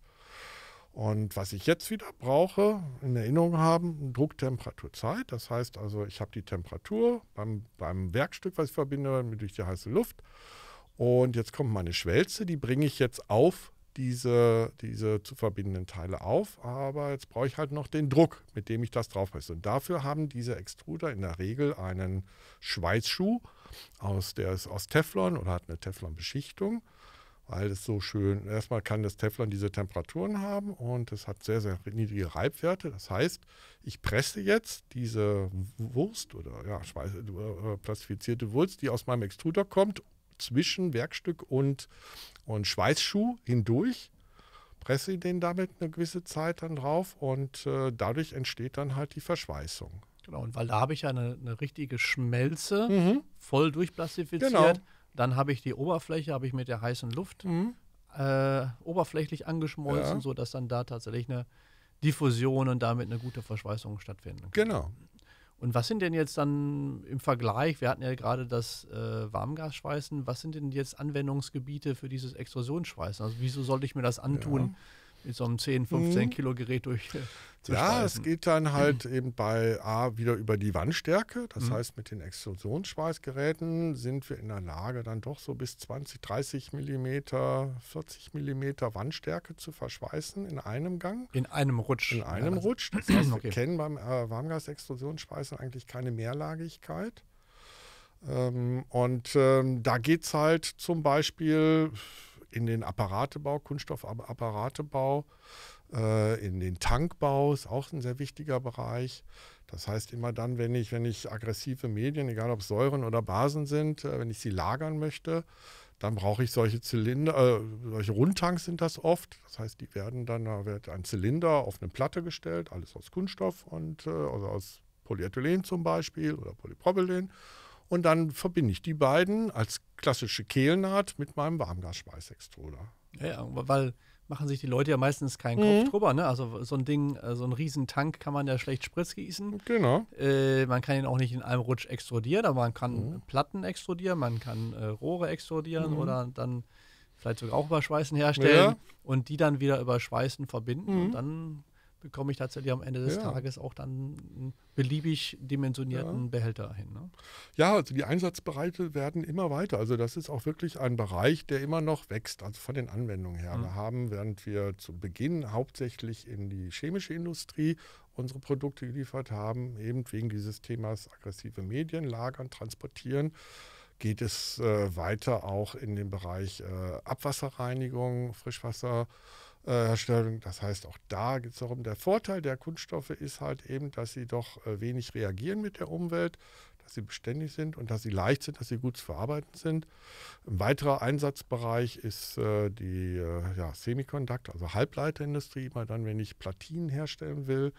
Mhm. Und was ich jetzt wieder brauche, in Erinnerung haben, Drucktemperaturzeit. Das heißt also, ich habe die Temperatur beim, beim Werkstück, was ich verbinde, durch die heiße Luft. Und jetzt kommt meine Schwelze, die bringe ich jetzt auf diese, diese zu verbindenden Teile auf, aber jetzt brauche ich halt noch den Druck, mit dem ich das draufpresse. Und dafür haben diese Extruder in der Regel einen Schweißschuh, aus, der ist aus Teflon oder hat eine Teflon-Beschichtung, weil es so schön, erstmal kann das Teflon diese Temperaturen haben und es hat sehr, sehr niedrige Reibwerte. Das heißt, ich presse jetzt diese Wurst oder ja, plastifizierte äh, äh, Wurst, die aus meinem Extruder kommt, zwischen Werkstück und, und Schweißschuh hindurch, presse ich den damit eine gewisse Zeit dann drauf und äh, dadurch entsteht dann halt die Verschweißung. Genau, und weil da habe ich ja eine, eine richtige Schmelze, mhm. voll durchplastifiziert. Genau. Dann habe ich die Oberfläche, habe ich mit der heißen Luft mhm. äh, oberflächlich angeschmolzen, ja. sodass dann da tatsächlich eine Diffusion und damit eine gute Verschweißung stattfinden kann. Genau. Und was sind denn jetzt dann im Vergleich, wir hatten ja gerade das äh, Warmgasschweißen, was sind denn jetzt Anwendungsgebiete für dieses Extrusionsschweißen? Also wieso sollte ich mir das antun? Ja in so einem 10, 15 mhm. Kilo Gerät durch. Äh, ja, es geht dann halt mhm. eben bei A wieder über die Wandstärke. Das mhm. heißt, mit den Extrusionsschweißgeräten sind wir in der Lage, dann doch so bis 20, 30 Millimeter, 40 Millimeter Wandstärke zu verschweißen in einem Gang. In einem Rutsch. In ah, einem ja, Rutsch. Das heißt, okay. wir kennen beim äh, Warmgasextrusionsschweißen eigentlich keine Mehrlagigkeit. Ähm, und ähm, da geht es halt zum Beispiel in den Apparatebau, Kunststoffapparatebau, äh, in den Tankbau ist auch ein sehr wichtiger Bereich. Das heißt, immer dann, wenn ich, wenn ich aggressive Medien, egal ob Säuren oder Basen sind, äh, wenn ich sie lagern möchte, dann brauche ich solche Zylinder, äh, solche Rundtanks sind das oft. Das heißt, die werden dann, da wird ein Zylinder auf eine Platte gestellt, alles aus Kunststoff und äh, also aus Polyethylen zum Beispiel oder Polypropylen. Und dann verbinde ich die beiden als klassische Kehlnaht mit meinem Warmgasspeiseextruder. Ja, ja, weil machen sich die Leute ja meistens keinen mhm. Kopf mhm. drüber. Ne? Also so ein Ding, äh, so ein Riesentank kann man ja schlecht spritzgießen. Genau. Äh, man kann ihn auch nicht in einem Rutsch extrudieren, aber man kann mhm. Platten extrudieren, man kann äh, Rohre extrudieren mhm. oder dann vielleicht sogar auch über Schweißen herstellen ja. und die dann wieder über Schweißen verbinden und mhm. dann bekomme ich tatsächlich am Ende des ja. Tages auch dann einen beliebig dimensionierten ja. Behälter hin. Ne? Ja, also die Einsatzbereite werden immer weiter. Also das ist auch wirklich ein Bereich, der immer noch wächst, also von den Anwendungen her. Mhm. Wir haben, während wir zu Beginn hauptsächlich in die chemische Industrie unsere Produkte geliefert haben, eben wegen dieses Themas aggressive Medien, lagern, transportieren, geht es äh, weiter auch in den Bereich äh, Abwasserreinigung, Frischwasser. Herstellung. Das heißt, auch da geht es darum, der Vorteil der Kunststoffe ist halt eben, dass sie doch äh, wenig reagieren mit der Umwelt, dass sie beständig sind und dass sie leicht sind, dass sie gut zu verarbeiten sind. Ein weiterer Einsatzbereich ist äh, die äh, ja, Semiconductor, also Halbleiterindustrie, immer dann, wenn ich Platinen herstellen will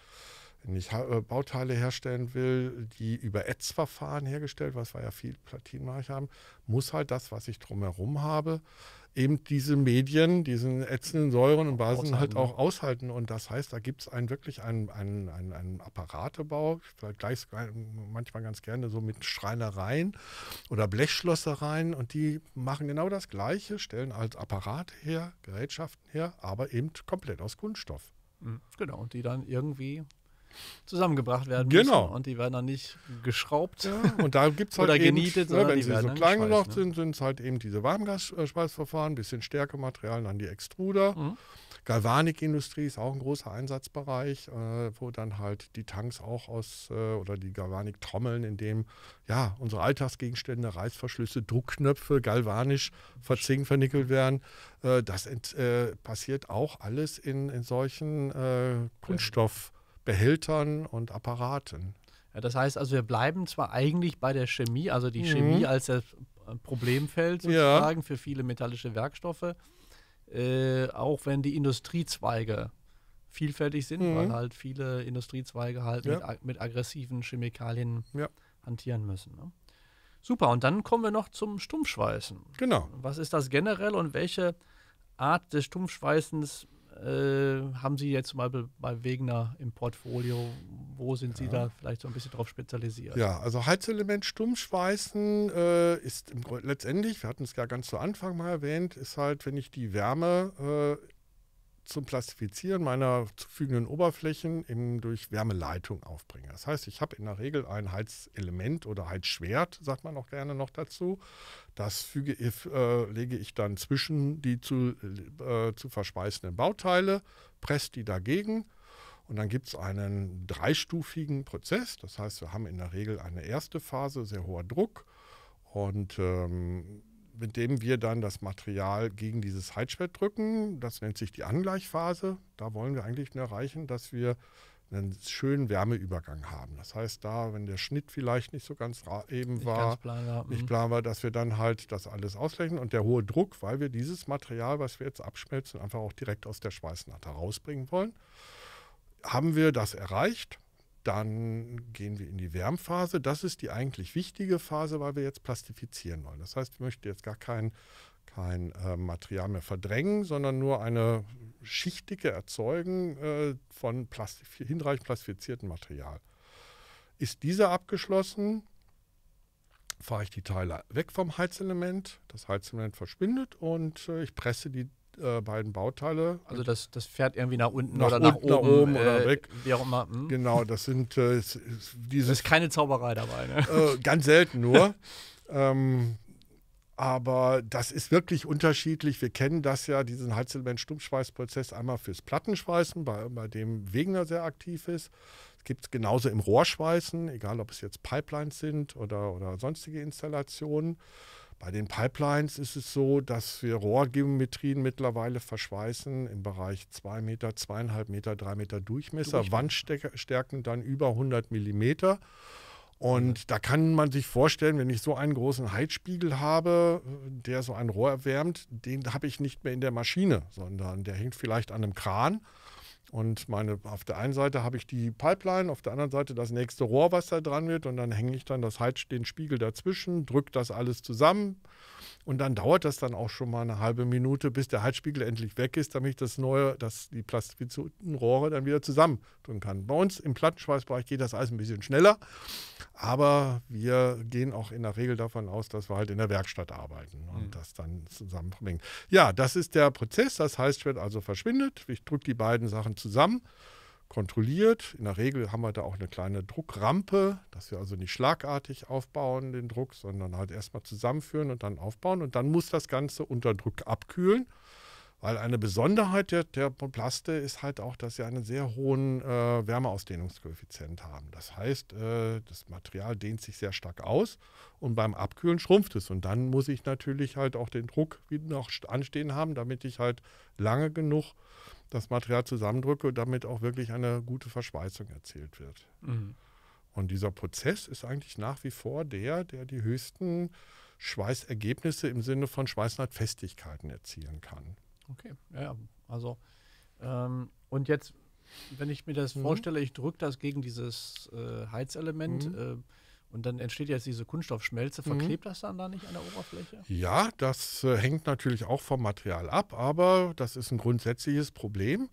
wenn ich Bauteile herstellen will, die über Ätzverfahren hergestellt, was wir ja viel Platinenmark haben, muss halt das, was ich drumherum habe, eben diese Medien, diesen ätzenden Säuren und Basen aushalten. halt ne? auch aushalten. Und das heißt, da gibt es einen wirklich einen, einen, einen, einen Apparatebau, ich manchmal ganz gerne so mit Schreinereien oder Blechschlossereien und die machen genau das Gleiche, stellen als Apparate her, Gerätschaften her, aber eben komplett aus Kunststoff. Mhm. Genau, und die dann irgendwie zusammengebracht werden müssen. genau. Und die werden dann nicht geschraubt. Ja, und da gibt halt oder eben, genietet, ne, wenn sie so klein genug ne? sind, sind es halt eben diese Warmgasschweißverfahren, bisschen Stärkematerial, dann die Extruder. Mhm. Galvanikindustrie ist auch ein großer Einsatzbereich, äh, wo dann halt die Tanks auch aus äh, oder die Galvaniktrommeln, in dem ja unsere Alltagsgegenstände, Reißverschlüsse, Druckknöpfe galvanisch verzinkt, vernickelt werden. Äh, das äh, passiert auch alles in, in solchen äh, Kunststoff. Behältern und Apparaten. Ja, das heißt also, wir bleiben zwar eigentlich bei der Chemie, also die mhm. Chemie als das äh, Problemfeld sozusagen ja. für viele metallische Werkstoffe, äh, auch wenn die Industriezweige vielfältig sind, mhm. weil halt viele Industriezweige halt ja. mit, mit, aggressiven Chemikalien ja. hantieren müssen. Ne? Super, und dann kommen wir noch zum Stumpfschweißen. Genau. Was ist das generell und welche Art des Stumpfschweißens äh, haben Sie jetzt mal bei Wegner im Portfolio? Wo sind ja. Sie da vielleicht so ein bisschen drauf spezialisiert? Ja, also Heizelement Stummschweißen äh, ist im, letztendlich, wir hatten es ja ganz zu Anfang mal erwähnt, ist halt, wenn ich die Wärme äh, zum Plastifizieren meiner zufügenden Oberflächen im, durch Wärmeleitung aufbringe. Das heißt, ich habe in der Regel ein Heizelement oder Heizschwert, sagt man auch gerne noch dazu. Das füge, äh, lege ich dann zwischen die zu, äh, zu verspeisenden Bauteile, presse die dagegen und dann gibt es einen dreistufigen Prozess. Das heißt, wir haben in der Regel eine erste Phase, sehr hoher Druck und ähm, mit dem wir dann das Material gegen dieses Heizschwert drücken. Das nennt sich die Angleichphase. Da wollen wir eigentlich nur erreichen, dass wir einen schönen Wärmeübergang haben. Das heißt, da, wenn der Schnitt vielleicht nicht so ganz eben nicht war, ganz planbar, nicht mhm. planbar, dass wir dann halt das alles ausgleichen und der hohe Druck, weil wir dieses Material, was wir jetzt abschmelzen, einfach auch direkt aus der Schweißnaht rausbringen wollen, haben wir das erreicht. Dann gehen wir in die Wärmphase. Das ist die eigentlich wichtige Phase, weil wir jetzt plastifizieren wollen. Das heißt, wir möchten jetzt gar kein, kein äh, Material mehr verdrängen, sondern nur eine Schichtdicke erzeugen äh, von plastif hinreichend plastifiziertem Material. Ist dieser abgeschlossen, fahre ich die Teile weg vom Heizelement. Das Heizelement verschwindet und äh, ich presse die äh, beiden Bauteile. Also das, das fährt irgendwie nach unten nach oder nach oben, nach oben äh, oder weg. Wie auch immer. Hm? Genau, das sind äh, diese. Das ist keine Zauberei dabei. Ne? Äh, ganz selten nur. ähm, aber das ist wirklich unterschiedlich. Wir kennen das ja, diesen Heizelement-Stumpfschweißprozess, einmal fürs Plattenschweißen, bei, bei dem Wegener sehr aktiv ist. Es gibt es genauso im Rohrschweißen, egal ob es jetzt Pipelines sind oder, oder sonstige Installationen. Bei den Pipelines ist es so, dass wir Rohrgeometrien mittlerweile verschweißen im Bereich 2 Meter, 2,5 Meter, 3 Meter Durchmesser, Wandstärken dann über 100 Millimeter. Und da kann man sich vorstellen, wenn ich so einen großen Heizspiegel habe, der so ein Rohr erwärmt, den habe ich nicht mehr in der Maschine, sondern der hängt vielleicht an einem Kran. Und meine, auf der einen Seite habe ich die Pipeline, auf der anderen Seite das nächste Rohr, was da dran wird. Und dann hänge ich dann das, halt den Spiegel dazwischen, drücke das alles zusammen und dann dauert das dann auch schon mal eine halbe Minute, bis der Heizspiegel endlich weg ist, damit ich das neue, das, die plastifizierten Rohre dann wieder zusammendrücken kann. Bei uns im Plattenschweißbereich geht das alles ein bisschen schneller, aber wir gehen auch in der Regel davon aus, dass wir halt in der Werkstatt arbeiten und mhm. das dann zusammenbringen. Ja, das ist der Prozess, das heißt, also verschwindet. Ich drücke die beiden Sachen zusammen kontrolliert. In der Regel haben wir da auch eine kleine Druckrampe, dass wir also nicht schlagartig aufbauen den Druck, sondern halt erstmal zusammenführen und dann aufbauen. Und dann muss das Ganze unter Druck abkühlen, weil eine Besonderheit der, der Plaste ist halt auch, dass sie einen sehr hohen äh, Wärmeausdehnungskoeffizient haben. Das heißt, äh, das Material dehnt sich sehr stark aus und beim Abkühlen schrumpft es. Und dann muss ich natürlich halt auch den Druck wieder noch anstehen haben, damit ich halt lange genug das Material zusammendrücke damit auch wirklich eine gute Verschweißung erzielt wird. Mhm. Und dieser Prozess ist eigentlich nach wie vor der, der die höchsten Schweißergebnisse im Sinne von Schweißnahtfestigkeiten erzielen kann. Okay, ja, also ähm, und jetzt, wenn ich mir das mhm. vorstelle, ich drücke das gegen dieses äh, Heizelement. Mhm. Äh, und dann entsteht jetzt diese Kunststoffschmelze. Mhm. Verklebt mhm. das dann da nicht an der Oberfläche? Ja, das äh, hängt natürlich auch vom Material ab, aber das ist ein grundsätzliches Problem.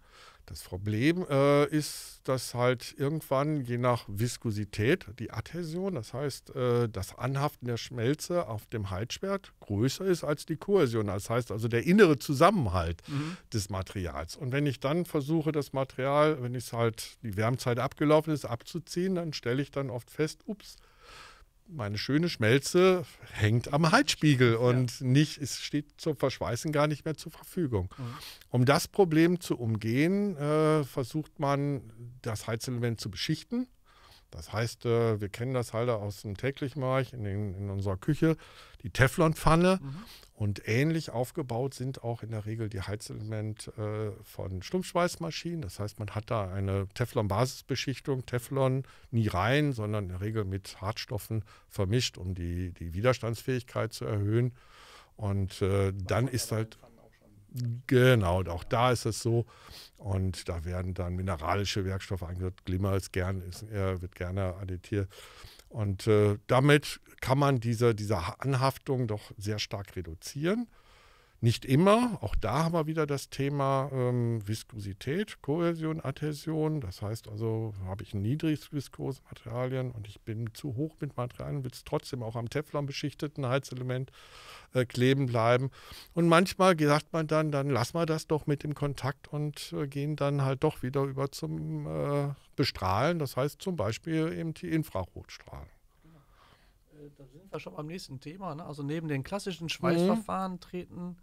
Das Problem äh, ist, dass halt irgendwann je nach Viskosität die Adhäsion, das heißt äh, das Anhaften der Schmelze auf dem Heizschwert größer ist als die Kohäsion. Das heißt also der innere Zusammenhalt mhm. des Materials. Und wenn ich dann versuche, das Material, wenn es halt die Wärmzeit abgelaufen ist, abzuziehen, dann stelle ich dann oft fest, ups, meine schöne Schmelze hängt am Heizspiegel und ja. nicht, es steht zum Verschweißen gar nicht mehr zur Verfügung. Mhm. Um das Problem zu umgehen, äh, versucht man, das Heizelement zu beschichten. Das heißt, äh, wir kennen das halt aus dem täglichen Bereich in, in, unserer Küche die Teflonpfanne. Mhm. Und ähnlich aufgebaut sind auch in der Regel die Heizelemente äh, von Stumpfschweißmaschinen. Das heißt, man hat da eine Teflon-Basisbeschichtung, Teflon nie rein, sondern in der Regel mit Hartstoffen vermischt, um die, die Widerstandsfähigkeit zu erhöhen. Und äh, dann ist halt. Genau, auch da ist es so. Und da werden dann mineralische Werkstoffe eingesetzt. Glimmer ist gern, ist, äh, wird gerne additiert. Und äh, damit kann man diese, diese Anhaftung doch sehr stark reduzieren. Nicht immer, auch da haben wir wieder das Thema ähm, Viskosität, Kohäsion, Adhäsion. Das heißt also, habe ich viskose Materialien und ich bin zu hoch mit Materialien, will es trotzdem auch am Teflon beschichteten Heizelement äh, kleben bleiben. Und manchmal sagt man dann, dann lassen wir das doch mit dem Kontakt und äh, gehen dann halt doch wieder über zum äh, Bestrahlen. Das heißt zum Beispiel eben die Infrarotstrahlen genau. äh, da sind wir schon beim nächsten Thema. Ne? Also neben den klassischen Schweißverfahren mhm. treten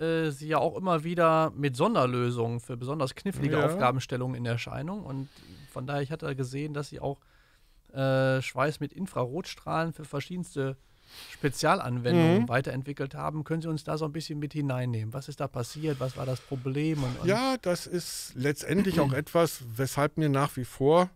äh, sie ja auch immer wieder mit Sonderlösungen für besonders knifflige ja. Aufgabenstellungen in Erscheinung. Und von daher, ich hatte gesehen, dass sie auch äh, Schweiß mit Infrarotstrahlen für verschiedenste Spezialanwendungen mhm. weiterentwickelt haben. Können Sie uns da so ein bisschen mit hineinnehmen? Was ist da passiert? Was war das Problem? Und, und ja, das ist letztendlich auch etwas, weshalb mir nach wie vor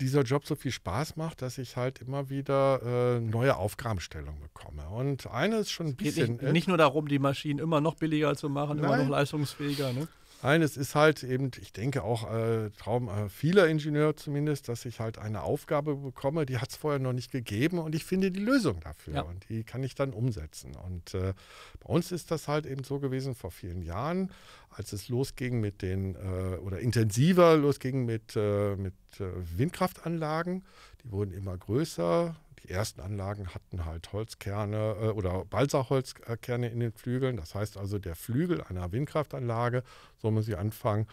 dieser Job so viel Spaß macht, dass ich halt immer wieder äh, neue Aufgabenstellungen bekomme. Und eine ist schon ein bisschen. Nicht, nicht, nur darum, die Maschinen immer noch billiger zu machen, Nein. immer noch leistungsfähiger. Ne? Nein, es ist halt eben, ich denke auch äh, Traum äh, vieler Ingenieure zumindest, dass ich halt eine Aufgabe bekomme, die hat es vorher noch nicht gegeben und ich finde die Lösung dafür ja. und die kann ich dann umsetzen. Und äh, bei uns ist das halt eben so gewesen vor vielen Jahren, als es losging mit den, äh, oder intensiver losging mit, äh, mit äh, Windkraftanlagen, die wurden immer größer, die ersten Anlagen hatten halt Holzkerne äh, oder Balsaholzkerne in den Flügeln. Das heißt also, der Flügel einer Windkraftanlage, so muss ich anfangen,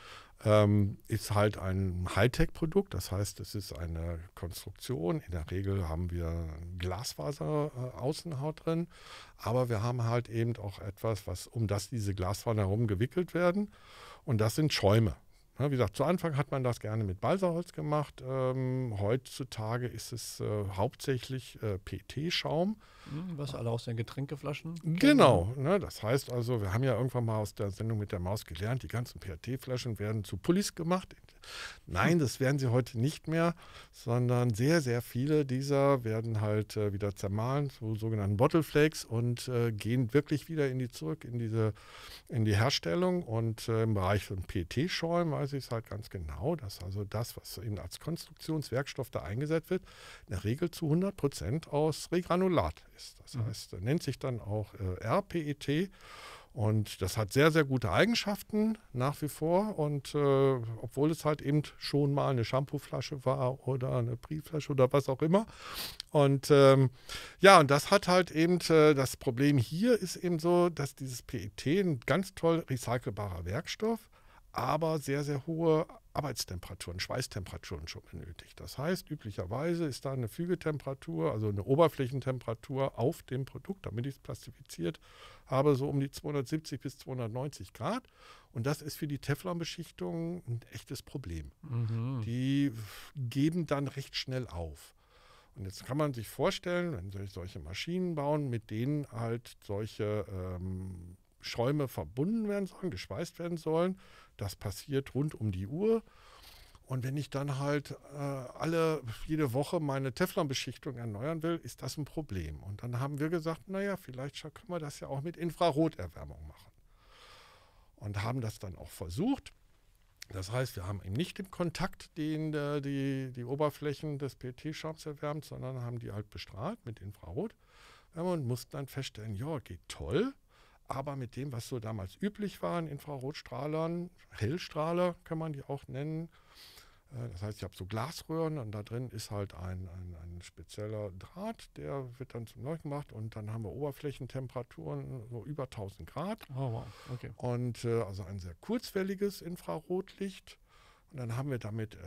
ähm, ist halt ein Hightech-Produkt. Das heißt, es ist eine Konstruktion. In der Regel haben wir Glasfaser-Außenhaut äh, drin, aber wir haben halt eben auch etwas, was um das diese Glasfaser herum gewickelt werden. Und das sind Schäume. Wie gesagt, zu Anfang hat man das gerne mit Balsaholz gemacht. Ähm, heutzutage ist es äh, hauptsächlich äh, PT-Schaum. Hm, was alle aus den Getränkeflaschen. Genau, ne, das heißt also, wir haben ja irgendwann mal aus der Sendung mit der Maus gelernt, die ganzen PET-Flaschen werden zu Pullis gemacht. Nein, das werden sie heute nicht mehr, sondern sehr, sehr viele dieser werden halt äh, wieder zermahlen zu sogenannten Bottleflakes und äh, gehen wirklich wieder in die zurück in diese in die Herstellung und äh, im Bereich von PET-Schäumen weiß ich es halt ganz genau, dass also das, was eben als Konstruktionswerkstoff da eingesetzt wird, in der Regel zu 100 Prozent aus Regranulat ist. Das mhm. heißt, äh, nennt sich dann auch äh, RPET und das hat sehr, sehr gute Eigenschaften nach wie vor. Und äh, obwohl es halt eben schon mal eine Shampooflasche war oder eine Briefflasche oder was auch immer. Und ähm, ja, und das hat halt eben äh, das Problem hier ist eben so, dass dieses PET ein ganz toll recycelbarer Werkstoff, aber sehr, sehr hohe Arbeitstemperaturen, Schweißtemperaturen schon benötigt. Das heißt, üblicherweise ist da eine Fügetemperatur, also eine Oberflächentemperatur auf dem Produkt, damit ich es plastifiziert habe, so um die 270 bis 290 Grad. Und das ist für die Teflonbeschichtung ein echtes Problem. Mhm. Die geben dann recht schnell auf. Und jetzt kann man sich vorstellen, wenn solche Maschinen bauen, mit denen halt solche ähm, Schäume verbunden werden sollen, geschweißt werden sollen. Das passiert rund um die Uhr. Und wenn ich dann halt äh, alle, jede Woche meine Teflonbeschichtung erneuern will, ist das ein Problem. Und dann haben wir gesagt, naja, vielleicht können wir das ja auch mit Infraroterwärmung machen. Und haben das dann auch versucht. Das heißt, wir haben eben nicht den Kontakt, den äh, die, die Oberflächen des pt schaums erwärmt, sondern haben die halt bestrahlt mit Infrarot und mussten dann feststellen, ja, geht toll aber mit dem, was so damals üblich war in Infrarotstrahlern, Hellstrahler kann man die auch nennen. Äh, das heißt, ich habe so Glasröhren und da drin ist halt ein, ein, ein, spezieller Draht, der wird dann zum Leuchten gemacht und dann haben wir Oberflächentemperaturen so über 1000 Grad. Oh, wow. okay. Und äh, also ein sehr kurzwelliges Infrarotlicht. Und dann haben wir damit äh,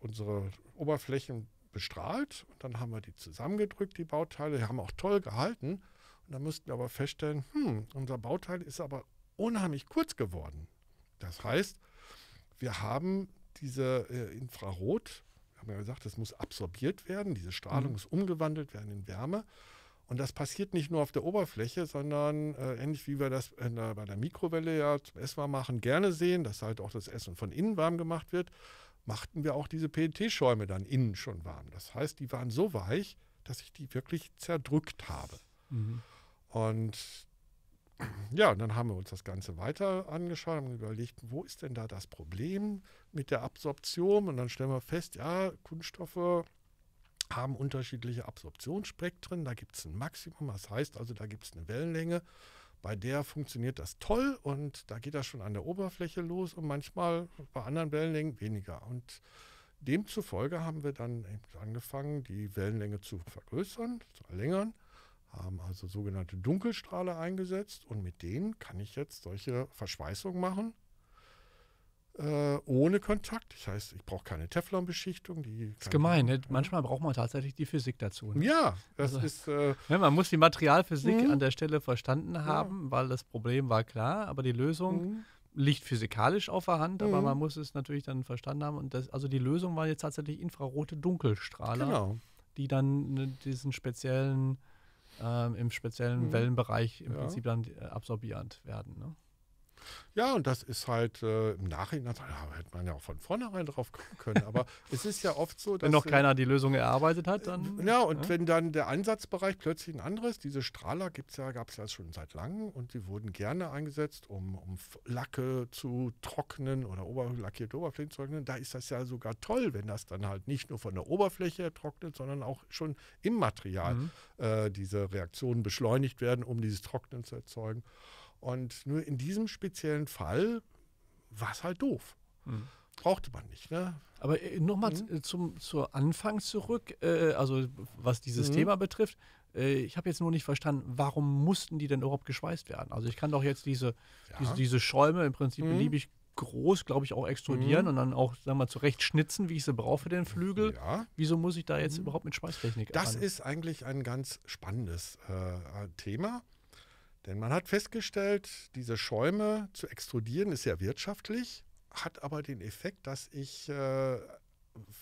unsere Oberflächen bestrahlt und dann haben wir die zusammengedrückt, die Bauteile, die haben auch toll gehalten. Und dann mussten wir aber feststellen, hm, unser Bauteil ist aber unheimlich kurz geworden. Das heißt, wir haben diese äh, Infrarot, wir haben ja gesagt, das muss absorbiert werden, diese Strahlung mhm. muss umgewandelt werden in Wärme. Und das passiert nicht nur auf der Oberfläche, sondern äh, ähnlich wie wir das der, bei der Mikrowelle ja zum Esswarm machen gerne sehen, dass halt auch das Essen von innen warm gemacht wird, machten wir auch diese PET-Schäume dann innen schon warm. Das heißt, die waren so weich, dass ich die wirklich zerdrückt habe. Mhm. Und ja, dann haben wir uns das Ganze weiter angeschaut, und überlegt, wo ist denn da das Problem mit der Absorption? Und dann stellen wir fest, ja, Kunststoffe haben unterschiedliche Absorptionsspektren. Da gibt es ein Maximum, das heißt also, da gibt es eine Wellenlänge, bei der funktioniert das toll und da geht das schon an der Oberfläche los und manchmal bei anderen Wellenlängen weniger. Und demzufolge haben wir dann angefangen, die Wellenlänge zu vergrößern, zu verlängern haben also sogenannte Dunkelstrahler eingesetzt und mit denen kann ich jetzt solche Verschweißungen machen äh, ohne Kontakt. Das heißt, ich brauche keine Teflonbeschichtung. Die ist gemein. Ne? Äh Manchmal braucht man tatsächlich die Physik dazu. Ne? Ja, das also, ist. Äh, ne, man muss die Materialphysik mh. an der Stelle verstanden haben, ja. weil das Problem war klar, aber die Lösung. Mh liegt physikalisch auf der Hand, aber mhm. man muss es natürlich dann verstanden haben. Und das, also die Lösung war jetzt tatsächlich infrarote Dunkelstrahler, genau. die dann ne, diesen speziellen ähm, im speziellen mhm. Wellenbereich im ja. Prinzip dann äh, absorbierend werden. Ne? Ja, und das ist halt äh, im Nachhinein, da hätte man ja auch von vornherein drauf kommen können. Aber es ist ja oft so, dass. Wenn noch äh, keiner die Lösung erarbeitet hat, dann. Ja, und ja. wenn dann der Einsatzbereich plötzlich ein anderes, diese Strahler ja, gab es ja schon seit langem und die wurden gerne eingesetzt, um, um Lacke zu trocknen oder ober lackierte Oberflächen zu trocknen. Da ist das ja sogar toll, wenn das dann halt nicht nur von der Oberfläche trocknet, sondern auch schon im Material mhm. äh, diese Reaktionen beschleunigt werden, um dieses Trocknen zu erzeugen. Und nur in diesem speziellen Fall war es halt doof. Mhm. Brauchte man nicht. Ne? Aber äh, nochmal mhm. Äh, zum, Anfang zurück, äh, also was dieses mhm. Thema betrifft. Äh, ich habe jetzt nur nicht verstanden, warum mussten die denn überhaupt geschweißt werden? Also ich kann doch jetzt diese, ja. diese, diese, Schäume im Prinzip mhm. beliebig groß, glaube ich, auch extrudieren mhm. und dann auch, sagen wir mal, zurecht schnitzen, wie ich sie brauche für den Flügel. Ja. Wieso muss ich da jetzt mhm. überhaupt mit Schweißtechnik Das an? ist eigentlich ein ganz spannendes äh, Thema. Denn man hat festgestellt, diese Schäume zu extrudieren ist sehr wirtschaftlich, hat aber den Effekt, dass ich äh,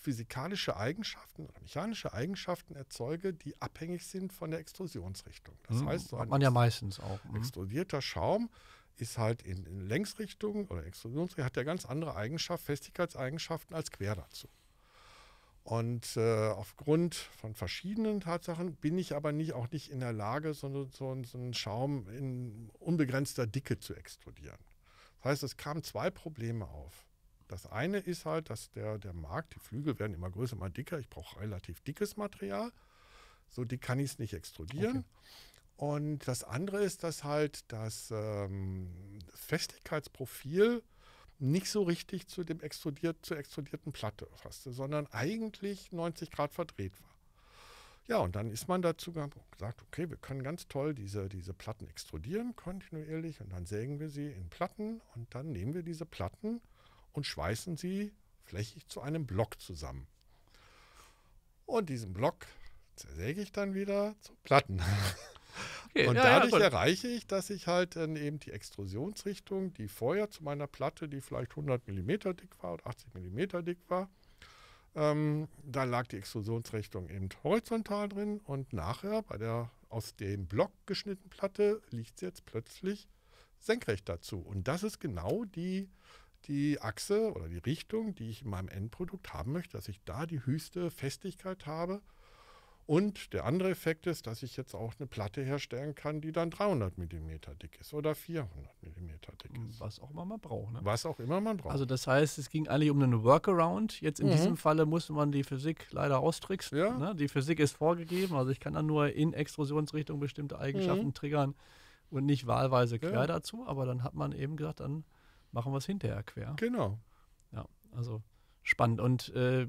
physikalische Eigenschaften oder mechanische Eigenschaften erzeuge, die abhängig sind von der Extrusionsrichtung. Das mhm, heißt, so ein man ja meistens auch. Mhm. Extrudierter Schaum ist halt in, in Längsrichtung oder Extrusionsrichtung hat ja ganz andere Eigenschaften, Festigkeitseigenschaften als quer dazu. Und äh, aufgrund von verschiedenen Tatsachen bin ich aber nicht, auch nicht in der Lage, so, so, so einen Schaum in unbegrenzter Dicke zu extrudieren. Das heißt, es kamen zwei Probleme auf. Das eine ist halt, dass der, der Markt, die Flügel werden immer größer, immer dicker. Ich brauche relativ dickes Material. So dick kann ich es nicht extrudieren. Okay. Und das andere ist, dass halt ähm, das ähm, Festigkeitsprofil nicht so richtig zu dem explodiert, zur extrudierten Platte fasste, sondern eigentlich 90 Grad verdreht war. Ja, und dann ist man dazu gesagt, okay, wir können ganz toll diese, diese Platten extrudieren kontinuierlich und dann sägen wir sie in Platten und dann nehmen wir diese Platten und schweißen sie flächig zu einem Block zusammen. Und diesen Block zersäge ich dann wieder zu Platten. okay. Und ja, dadurch ja, erreiche ich, dass ich halt dann eben die Extrusionsrichtung, die vorher zu meiner Platte, die vielleicht 100 mm dick war oder 80 mm dick war, ähm, da lag die Extrusionsrichtung eben horizontal drin und nachher bei der aus dem Block geschnittenen Platte liegt sie jetzt plötzlich senkrecht dazu. Und das ist genau die, die Achse oder die Richtung, die ich in meinem Endprodukt haben möchte, dass ich da die höchste Festigkeit habe und der andere Effekt ist, dass ich jetzt auch eine Platte herstellen kann, die dann 300 mm dick ist oder 400 mm dick ist. Was auch immer man braucht. Ne? Was auch immer man braucht. Also das heißt, es ging eigentlich um einen Workaround. Jetzt in mhm. diesem Falle musste man die Physik leider austricksen. Ja. Ne? Die Physik ist vorgegeben. Also ich kann dann nur in Extrusionsrichtung bestimmte Eigenschaften mhm. triggern und nicht wahlweise quer ja. dazu. Aber dann hat man eben gesagt, dann machen wir es hinterher quer. Genau. Ja, also spannend. Und äh,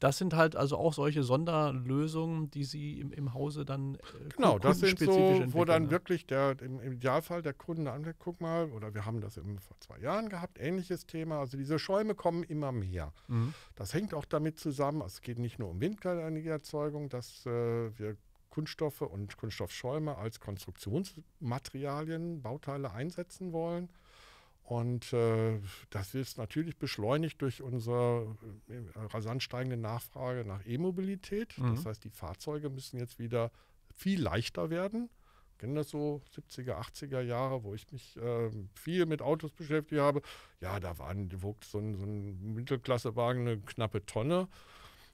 das sind halt also auch solche Sonderlösungen, die Sie im, im Hause dann äh, Genau, das sind so, wo dann ne? wirklich der, im, im, Idealfall der Kunde anguckt, guck mal, oder wir haben das eben vor zwei Jahren gehabt, ähnliches Thema. Also diese Schäume kommen immer mehr. Mhm. Das hängt auch damit zusammen, also es geht nicht nur um Windkraftenergieerzeugung, dass äh, wir Kunststoffe und Kunststoffschäume als Konstruktionsmaterialien, Bauteile einsetzen wollen. Und äh, das ist natürlich beschleunigt durch unsere äh, rasant steigende Nachfrage nach E-Mobilität. Mhm. Das heißt, die Fahrzeuge müssen jetzt wieder viel leichter werden. Ich kenne das so 70er, 80er Jahre, wo ich mich äh, viel mit Autos beschäftigt habe. Ja, da waren, wog so ein, so ein Mittelklassewagen eine knappe Tonne.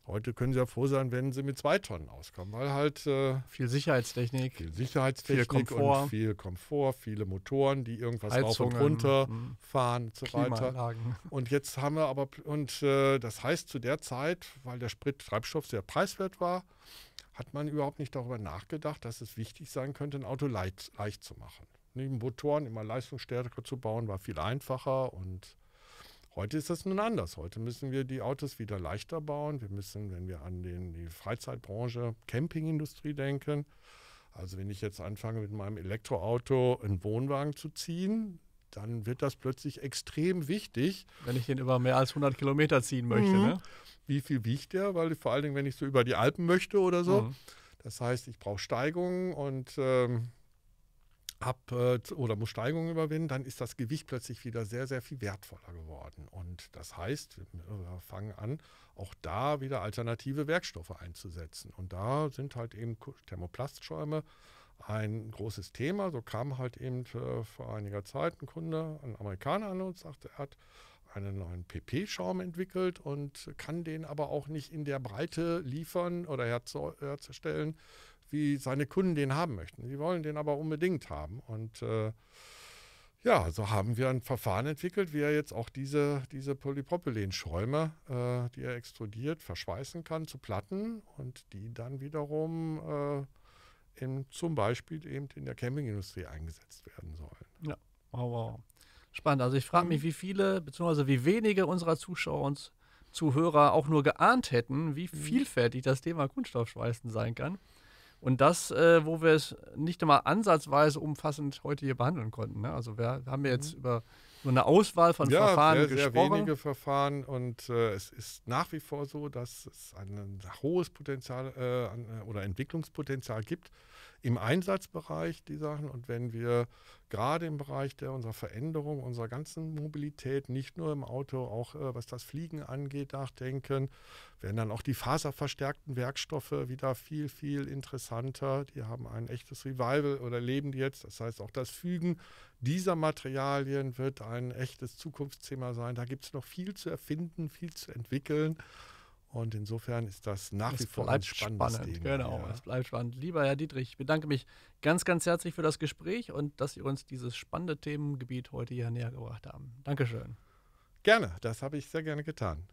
Heute können Sie ja froh sein, wenn Sie mit zwei Tonnen auskommen, weil halt äh, viel Sicherheitstechnik, viel Sicherheitstechnik, viel Komfort, viel Komfort viele Motoren, die irgendwas Heizungen, rauf und runter mhm. fahren und so weiter. Und jetzt haben wir aber und äh, das heißt zu der Zeit, weil der Sprit Treibstoff sehr preiswert war, hat man überhaupt nicht darüber nachgedacht, dass es wichtig sein könnte, ein Auto leicht, leicht zu machen. Neben Motoren immer leistungsstärker zu bauen, war viel einfacher und Heute ist das nun anders. Heute müssen wir die Autos wieder leichter bauen. Wir müssen, wenn wir an den, die Freizeitbranche, Campingindustrie denken, also wenn ich jetzt anfange, mit meinem Elektroauto einen Wohnwagen zu ziehen, dann wird das plötzlich extrem wichtig. Wenn ich den über mehr als 100 Kilometer ziehen möchte, mhm. ne? Wie viel wiegt der? Weil vor allen Dingen, wenn ich so über die Alpen möchte oder so. Mhm. Das heißt, ich brauche Steigungen und ähm, ab äh, oder muss Steigungen überwinden, dann ist das Gewicht plötzlich wieder sehr, sehr viel wertvoller geworden. Und das heißt, wir fangen an, auch da wieder alternative Werkstoffe einzusetzen. Und da sind halt eben Thermoplastschäume ein großes Thema. So kam halt eben äh, vor einiger Zeit ein Kunde, ein Amerikaner an uns, sagte, er hat einen neuen PP-Schaum entwickelt und kann den aber auch nicht in der Breite liefern oder herz herzustellen, wie seine Kunden den haben möchten. Die wollen den aber unbedingt haben. Und äh, ja, so haben wir ein Verfahren entwickelt, wie er jetzt auch diese, diese Polypropylenschäume, äh, die er extrudiert, verschweißen kann zu Platten und die dann wiederum äh, in, zum Beispiel eben in der Campingindustrie eingesetzt werden sollen. Ja, wow, wow. Spannend. Also ich frage mich, mhm. wie viele, beziehungsweise wie wenige unserer Zuschauer und Zuhörer auch nur geahnt hätten, wie mhm. vielfältig das Thema Kunststoffschweißen sein kann. Und das, äh, wo wir es nicht einmal ansatzweise umfassend heute hier behandeln konnten. Ne? Also wir haben wir jetzt mhm. über so eine Auswahl von ja, Verfahren sehr, gesprochen. sehr wenige Verfahren und äh, es ist nach wie vor so, dass es ein, hohes Potenzial äh, äh, oder Entwicklungspotenzial gibt im Einsatzbereich die Sachen und wenn wir gerade im Bereich der unserer Veränderung, unserer ganzen Mobilität, nicht nur im Auto, auch äh, was das Fliegen angeht, nachdenken, werden dann auch die faserverstärkten Werkstoffe wieder viel, viel interessanter. Die haben ein echtes Revival oder leben die jetzt. Das heißt, auch das Fügen dieser Materialien wird ein echtes Zukunftsthema sein. Da gibt es noch viel zu erfinden, viel zu entwickeln. Und insofern ist das nach wie vor ein spannendes spannend. Thema. Genau, ja. es bleibt spannend. Lieber Herr Dietrich, ich bedanke mich ganz, ganz herzlich für das Gespräch und dass Sie uns dieses spannende Themengebiet heute hier näher gebracht haben. Dankeschön. Gerne, das habe ich sehr gerne getan.